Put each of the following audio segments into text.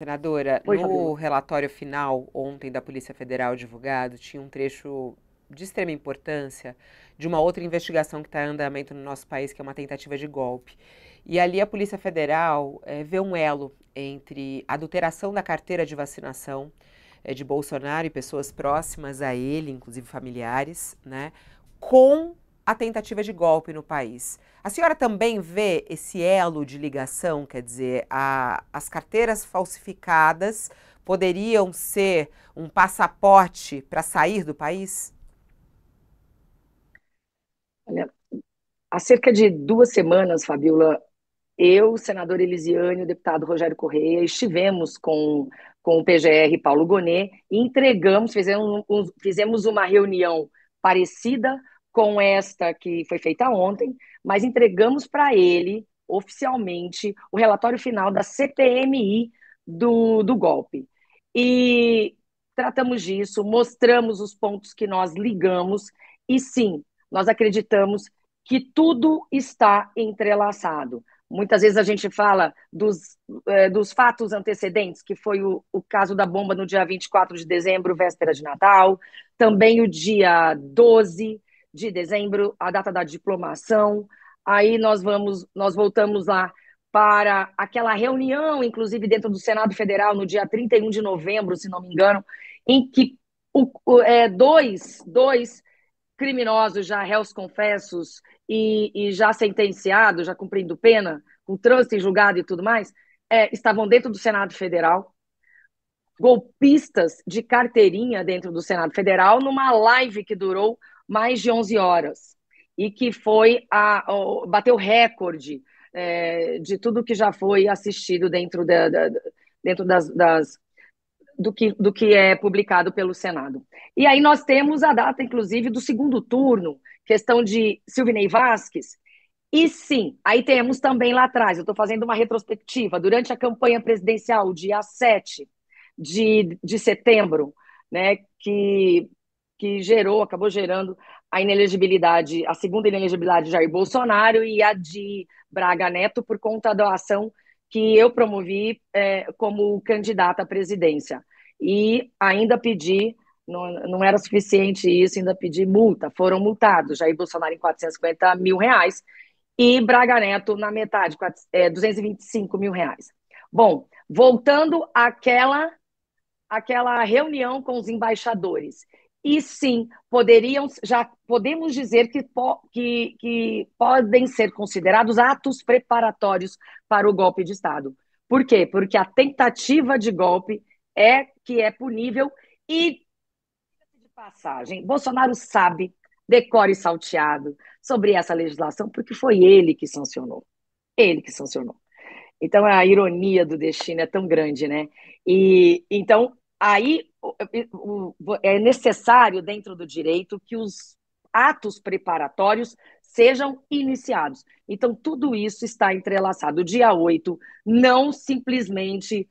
Senadora, no relatório final ontem da Polícia Federal divulgado, tinha um trecho de extrema importância de uma outra investigação que está em andamento no nosso país, que é uma tentativa de golpe. E ali a Polícia Federal é, vê um elo entre adulteração da carteira de vacinação é, de Bolsonaro e pessoas próximas a ele, inclusive familiares, né, com a tentativa de golpe no país. A senhora também vê esse elo de ligação, quer dizer, a, as carteiras falsificadas poderiam ser um passaporte para sair do país? Olha, há cerca de duas semanas, Fabiola, eu, o senador Elisiane e o deputado Rogério Correia estivemos com, com o PGR Paulo Gonet e entregamos, fizemos, fizemos uma reunião parecida com esta que foi feita ontem, mas entregamos para ele, oficialmente, o relatório final da CPMI do, do golpe. E tratamos disso, mostramos os pontos que nós ligamos, e sim, nós acreditamos que tudo está entrelaçado. Muitas vezes a gente fala dos, eh, dos fatos antecedentes, que foi o, o caso da bomba no dia 24 de dezembro, véspera de Natal, também o dia 12, de dezembro, a data da diplomação. Aí nós vamos, nós voltamos lá para aquela reunião, inclusive dentro do Senado Federal, no dia 31 de novembro, se não me engano, em que o, é, dois, dois criminosos já réus confessos e, e já sentenciados, já cumprindo pena, com trânsito em julgado e tudo mais, é, estavam dentro do Senado Federal, golpistas de carteirinha dentro do Senado Federal, numa live que durou mais de 11 horas e que foi a, a bateu recorde é, de tudo que já foi assistido dentro, da, da dentro das, das do que, do que é publicado pelo Senado. E aí nós temos a data, inclusive, do segundo turno, questão de Silvinei Vasquez. E sim, aí temos também lá atrás, eu estou fazendo uma retrospectiva, durante a campanha presidencial, dia 7 de, de setembro, né, que que gerou, acabou gerando a inelegibilidade, a segunda inelegibilidade de Jair Bolsonaro e a de Braga Neto por conta da ação que eu promovi é, como candidata à presidência. E ainda pedi, não, não era suficiente isso, ainda pedi multa. Foram multados Jair Bolsonaro em 450 mil reais e Braga Neto na metade, 4, é, 225 mil reais. Bom, voltando àquela, àquela reunião com os embaixadores. E sim, poderiam, já podemos dizer que, que, que podem ser considerados atos preparatórios para o golpe de Estado. Por quê? Porque a tentativa de golpe é que é punível e de passagem. Bolsonaro sabe, decore salteado sobre essa legislação, porque foi ele que sancionou. Ele que sancionou. Então a ironia do destino é tão grande, né? E então aí é necessário dentro do direito que os atos preparatórios sejam iniciados. Então, tudo isso está entrelaçado. Dia 8, não simplesmente,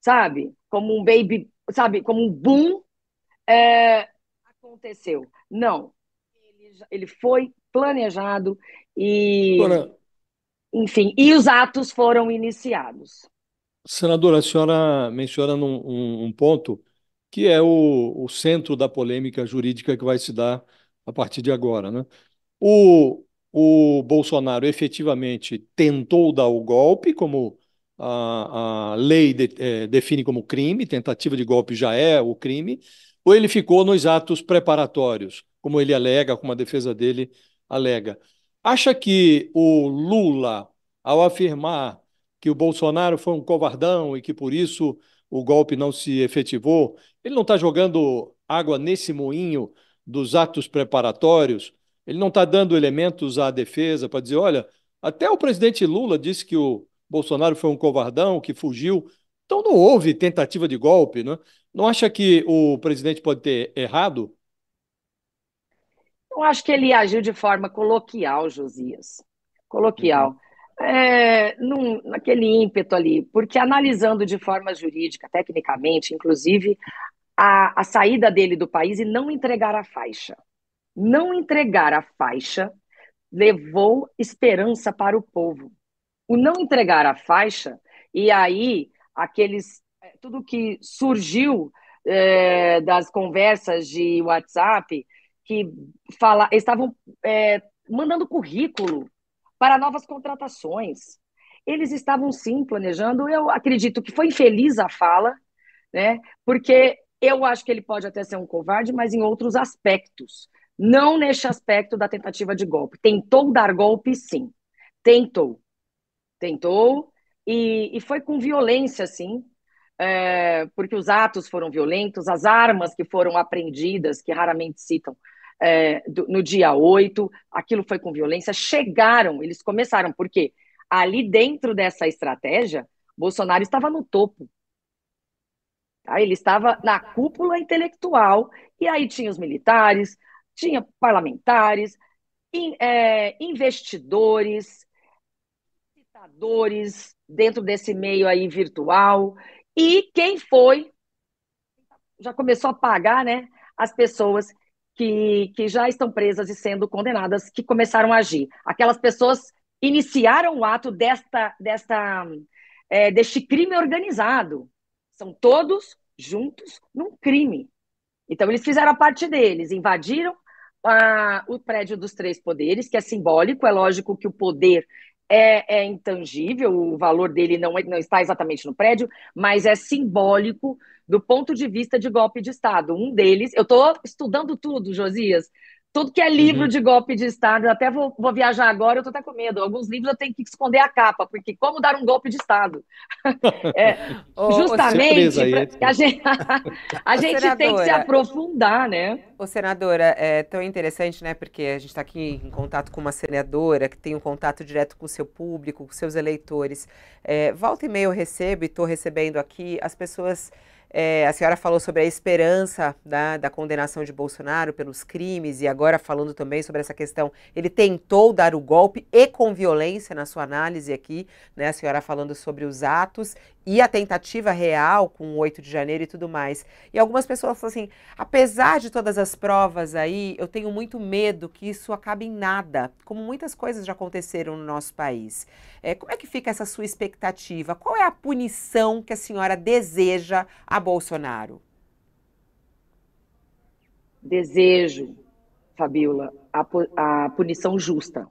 sabe, como um baby, sabe, como um boom é, aconteceu. Não. Ele, ele, foi planejado e. enfim, e os atos foram iniciados. Senadora, a senhora menciona num, um, um ponto que é o, o centro da polêmica jurídica que vai se dar a partir de agora. Né? O, o Bolsonaro efetivamente tentou dar o golpe, como a, a lei de, é, define como crime, tentativa de golpe já é o crime, ou ele ficou nos atos preparatórios, como ele alega, como a defesa dele alega. Acha que o Lula, ao afirmar que o Bolsonaro foi um covardão e que por isso o golpe não se efetivou, ele não está jogando água nesse moinho dos atos preparatórios, ele não está dando elementos à defesa para dizer: olha, até o presidente Lula disse que o Bolsonaro foi um covardão, que fugiu. Então não houve tentativa de golpe, né? Não acha que o presidente pode ter errado? Eu acho que ele agiu de forma coloquial, Josias. Coloquial. Uhum é, num, naquele ímpeto ali, porque analisando de forma jurídica, tecnicamente, inclusive, a, a saída dele do país e não entregar a faixa. Não entregar a faixa levou esperança para o povo. O não entregar a faixa, e aí aqueles é, tudo que surgiu é, das conversas de WhatsApp que fala, estavam é, mandando currículo para novas contratações. Eles estavam sim planejando, eu acredito que foi infeliz a fala, né? Porque eu acho que ele pode até ser um covarde, mas em outros aspectos. Não neste aspecto da tentativa de golpe. Tentou dar golpe, sim. Tentou. Tentou. E, e foi com violência, sim. É, porque os atos foram violentos, as armas que foram apreendidas, que raramente citam, é, do, no dia 8, aquilo foi com violência. Chegaram, eles começaram, porque ali dentro dessa estratégia, Bolsonaro estava no topo. Tá? Ele estava na cúpula intelectual, e aí tinha os militares, tinha parlamentares, in, é, investidores, citadores dentro desse meio aí virtual. E quem foi já começou a pagar, né? As pessoas que, que já estão presas e sendo condenadas que começaram a agir. Aquelas pessoas iniciaram o ato desta, desta, é, deste crime organizado. São todos juntos num crime. Então, eles fizeram a parte deles, invadiram a, o prédio dos três poderes, que é simbólico, é lógico que o poder é, é, intangível, o valor dele não, é, não está exatamente no prédio, mas é simbólico do ponto de vista de golpe de Estado. Um deles, eu estou estudando tudo, Josias, tudo que é livro uhum. de golpe de Estado, até vou, vou viajar agora, eu estou até com medo. Alguns livros eu tenho que esconder a capa, porque como dar um golpe de Estado? é, oh, justamente, a gente, a gente tem que se aprofundar, né? Ô, senadora, é tão interessante, né? Porque a gente está aqui em contato com uma senadora que tem um contato direto com o seu público, com seus eleitores. É, volta e meia eu recebo, e estou recebendo aqui, as pessoas é, a senhora falou sobre a esperança da, da condenação de Bolsonaro pelos crimes e agora falando também sobre essa questão. Ele tentou dar o golpe e com violência na sua análise aqui, né? A senhora falando sobre os atos e a tentativa real com o 8 de janeiro e tudo mais. E algumas pessoas falam assim: apesar de todas as provas aí, eu tenho muito medo que isso acabe em nada, como muitas coisas já aconteceram no nosso país. É, como é que fica essa sua expectativa? Qual é a punição que a senhora deseja a Bolsonaro? Desejo, Fabiola, a, a punição justa.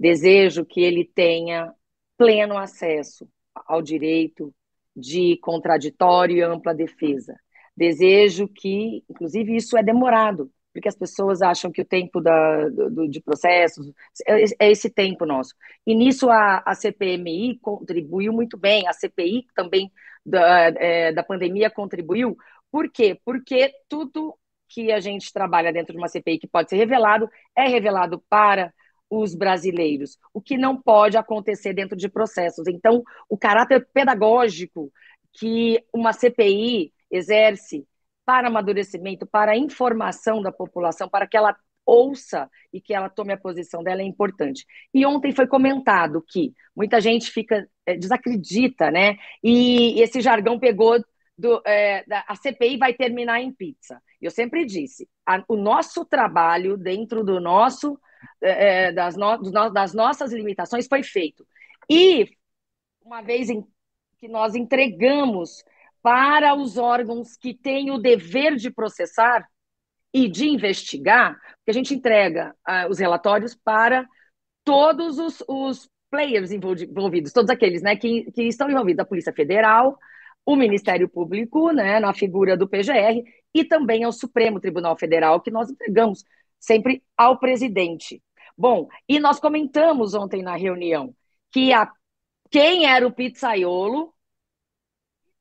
Desejo que ele tenha pleno acesso ao direito de contraditório e ampla defesa. Desejo que, inclusive, isso é demorado, porque as pessoas acham que o tempo da, do, de processos é, é esse tempo nosso. E nisso a, a CPMI contribuiu muito bem, a CPI também da, é, da pandemia contribuiu. Por quê? Porque tudo que a gente trabalha dentro de uma CPI que pode ser revelado é revelado para os brasileiros, o que não pode acontecer dentro de processos. Então, o caráter pedagógico que uma CPI exerce para amadurecimento, para informação da população, para que ela ouça e que ela tome a posição dela é importante. E ontem foi comentado que muita gente fica eh, desacredita, né? E esse jargão pegou do, é, da, a CPI vai terminar em pizza. Eu sempre disse, a, o nosso trabalho dentro do nosso é, é, das, no, no, das nossas limitações foi feito. E, uma vez em, que nós entregamos para os órgãos que têm o dever de processar e de investigar, que a gente entrega uh, os relatórios para todos os, os players envolvidos, todos aqueles né, que, que estão envolvidos, a Polícia Federal, o Ministério Público, né, na figura do PGR, e também ao Supremo Tribunal Federal, que nós entregamos sempre ao presidente. Bom, e nós comentamos ontem na reunião que a, quem era o pizzaiolo,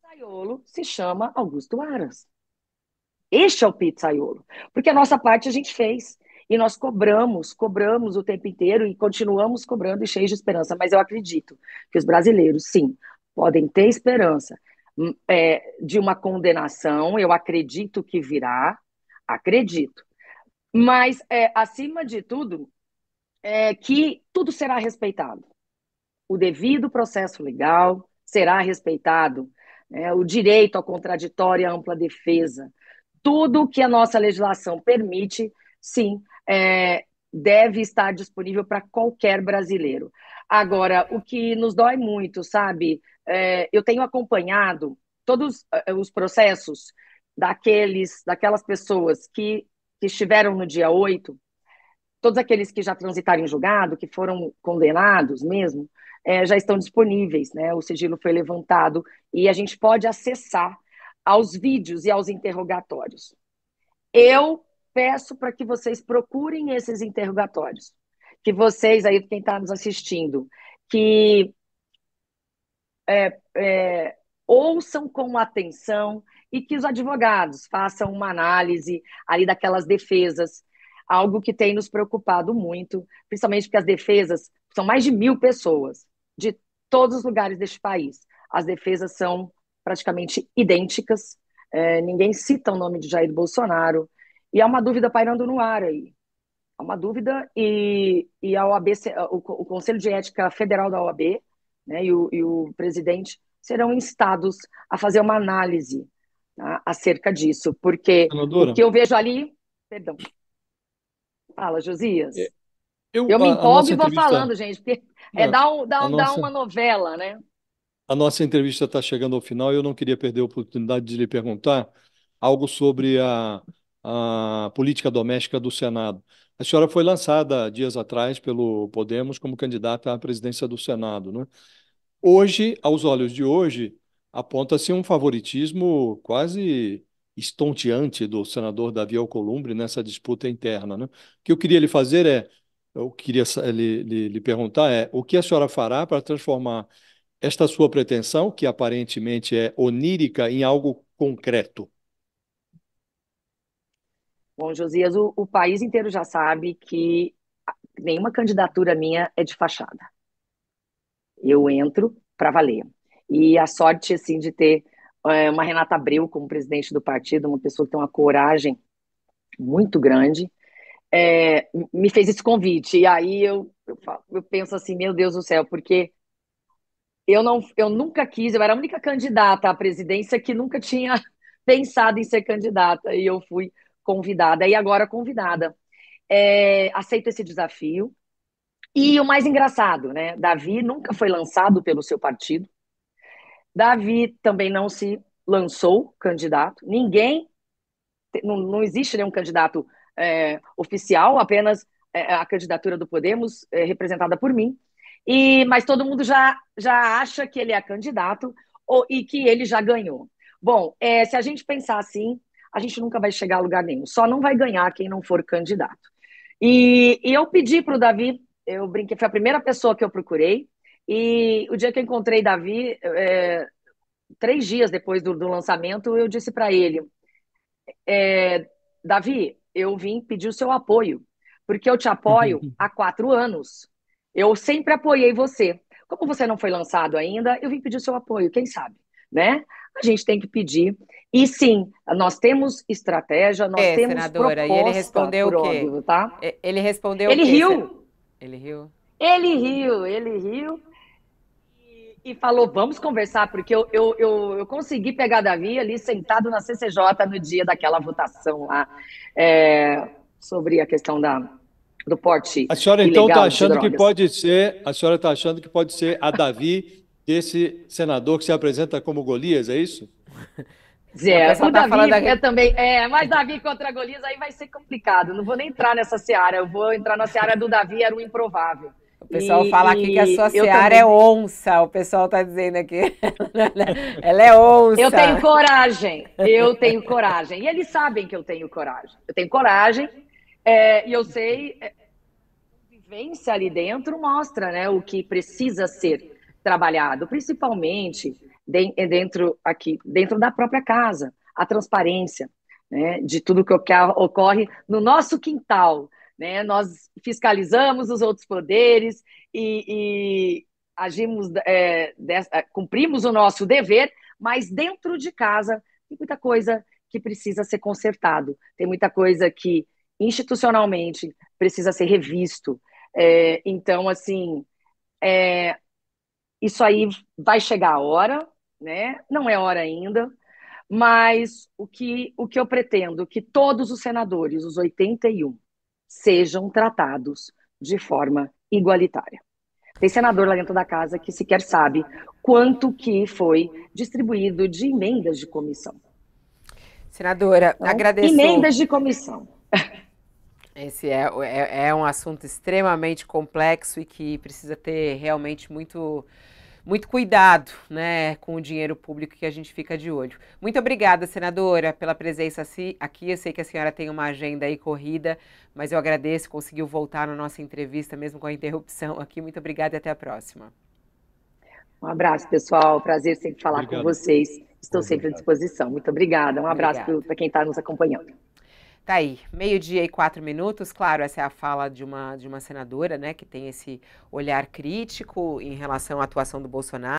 pizzaiolo se chama Augusto Aras. Este é o pizzaiolo, porque a nossa parte a gente fez. E nós cobramos, cobramos o tempo inteiro e continuamos cobrando e cheios de esperança. Mas eu acredito que os brasileiros, sim, podem ter esperança hum, é, de uma condenação. Eu acredito que virá, acredito. Mas, é, acima de tudo, é que tudo será respeitado. O devido processo legal será respeitado, né? o direito à contraditória e ampla defesa. Tudo que a nossa legislação permite, sim, é, deve estar disponível para qualquer brasileiro. Agora, o que nos dói muito, sabe? É, eu tenho acompanhado todos é, os processos daqueles, daquelas pessoas que que estiveram no dia 8, todos aqueles que já transitaram em julgado, que foram condenados mesmo, é, já estão disponíveis, né? O sigilo foi levantado e a gente pode acessar aos vídeos e aos interrogatórios. Eu peço para que vocês procurem esses interrogatórios, que vocês aí quem está nos assistindo, que é, é, ouçam com atenção e que os advogados façam uma análise ali daquelas defesas, algo que tem nos preocupado muito, principalmente porque as defesas são mais de mil pessoas de todos os lugares deste país. As defesas são praticamente idênticas, é, ninguém cita o nome de Jair Bolsonaro, e há uma dúvida pairando no ar aí. Há uma dúvida, e, e a OAB, o, o Conselho de Ética Federal da OAB né, e, o, e o presidente serão instados a fazer uma análise tá? acerca disso, porque Senadora, o que eu vejo ali. Perdão. Fala, Josias. É, eu, eu me empolgo e vou entrevista... falando, gente, porque é, é dar, um, dar, um, nossa... dar uma novela, né? A nossa entrevista está chegando ao final e eu não queria perder a oportunidade de lhe perguntar algo sobre a, a política doméstica do Senado. A senhora foi lançada dias atrás pelo Podemos como candidata à presidência do Senado. Né? Hoje, aos olhos de hoje, aponta-se um favoritismo quase estonteante do senador Davi Alcolumbre nessa disputa interna. Né? O que eu queria lhe fazer é, eu queria lhe, lhe, lhe perguntar é, o que a senhora fará para transformar esta sua pretensão, que aparentemente é onírica, em algo concreto? Bom, Josias, o, o país inteiro já sabe que nenhuma candidatura minha é de fachada. Eu entro para valer. E a sorte, assim, de ter é, uma Renata Abreu como presidente do partido, uma pessoa que tem uma coragem muito grande, é, me fez esse convite. E aí eu, eu, eu, penso assim, meu Deus do céu, porque eu, não, eu nunca quis, eu era a única candidata à presidência que nunca tinha pensado em ser candidata, e eu fui convidada, e agora convidada. É, aceito esse desafio. E o mais engraçado, né? Davi nunca foi lançado pelo seu partido, Davi também não se lançou candidato. Ninguém, não, não existe nenhum candidato é, oficial, apenas é, a candidatura do Podemos é, representada por mim. E mas todo mundo já já acha que ele é candidato ou, e que ele já ganhou. Bom, é, se a gente pensar assim, a gente nunca vai chegar a lugar nenhum. Só não vai ganhar quem não for candidato. E, e eu pedi para o Davi, eu brinquei, foi a primeira pessoa que eu procurei e o dia que eu encontrei Davi, é, três dias depois do, do lançamento, eu disse para ele: é, Davi, eu vim pedir o seu apoio, porque eu te apoio há quatro anos. Eu sempre apoiei você. Como você não foi lançado ainda, eu vim pedir o seu apoio, quem sabe, né? A gente tem que pedir. E sim, nós temos estratégia, nós é, temos senadora, proposta. E ele respondeu o quê? Óbvio, tá? Ele respondeu Ele riu. Ele riu? Ele riu, ele riu e falou, vamos conversar, porque eu, eu, eu, eu, consegui pegar Davi ali sentado na CCJ no dia daquela votação lá é, sobre a questão da, do porte. A senhora então está achando que pode ser, a senhora está achando que pode ser a Davi desse senador que se apresenta como Golias, é isso? zé o tá Davi da... é também. É, mas Davi contra Golias aí vai ser complicado. Não vou nem entrar nessa seara. Eu vou entrar na seara do Davi, era o improvável. O pessoal e, fala aqui que a sua seara também. é onça, o pessoal tá dizendo aqui. Ela é onça. Eu tenho coragem, eu tenho coragem. E eles sabem que eu tenho coragem. Eu tenho coragem é, e eu sei, é, a vivência ali dentro mostra né, o que precisa ser trabalhado, principalmente é, dentro aqui, dentro da própria casa, a transparência né, de tudo que ocorre no nosso quintal. Né? Nós fiscalizamos os outros poderes e, e agimos, é, é, cumprimos o nosso dever, mas dentro de casa tem muita coisa que precisa ser consertado, tem muita coisa que institucionalmente precisa ser revisto. É, então, assim, é, isso aí vai chegar a hora, né? Não é hora ainda, mas o que, o que eu pretendo é que todos os senadores, os 81, sejam tratados de forma igualitária. Tem senador lá dentro da casa que sequer sabe quanto que foi distribuído de emendas de comissão. Senadora, então, agradeço. Emendas de comissão. Esse é, é, é um assunto extremamente complexo e que precisa ter realmente muito muito cuidado né, com o dinheiro público que a gente fica de olho. Muito obrigada, senadora, pela presença aqui. Eu sei que a senhora tem uma agenda aí corrida, mas eu agradeço, conseguiu voltar na nossa entrevista, mesmo com a interrupção aqui. Muito obrigada e até a próxima. Um abraço, pessoal. Prazer sempre falar Obrigado. com vocês. Estou sempre à disposição. Muito obrigada. Um abraço para quem está nos acompanhando. Tá aí, meio-dia e quatro minutos. Claro, essa é a fala de uma, de uma senadora, né, que tem esse olhar crítico em relação à atuação do Bolsonaro.